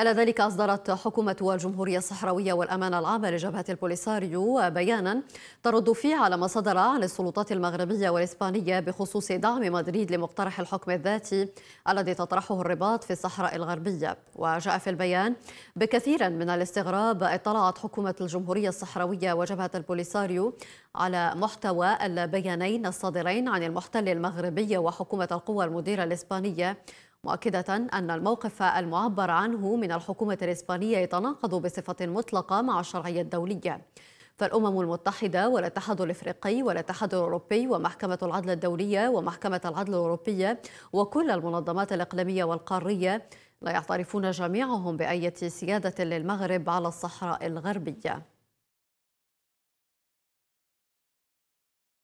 ألا ذلك أصدرت حكومة الجمهورية الصحراوية والأمانة العامة لجبهة البوليساريو بيانا ترد فيه على ما صدر عن السلطات المغربية والإسبانية بخصوص دعم مدريد لمقترح الحكم الذاتي الذي تطرحه الرباط في الصحراء الغربية وجاء في البيان بكثير من الاستغراب اطلعت حكومة الجمهورية الصحراوية وجبهة البوليساريو على محتوى البيانين الصادرين عن المحتل المغربي وحكومة القوى المديرة الإسبانية مؤكدة أن الموقف المعبر عنه من الحكومة الإسبانية يتناقض بصفة مطلقة مع الشرعية الدولية فالأمم المتحدة والاتحاد الإفريقي والاتحاد الأوروبي ومحكمة العدل الدولية ومحكمة العدل الأوروبية وكل المنظمات الإقليمية والقارية لا يعترفون جميعهم بأية سيادة للمغرب على الصحراء الغربية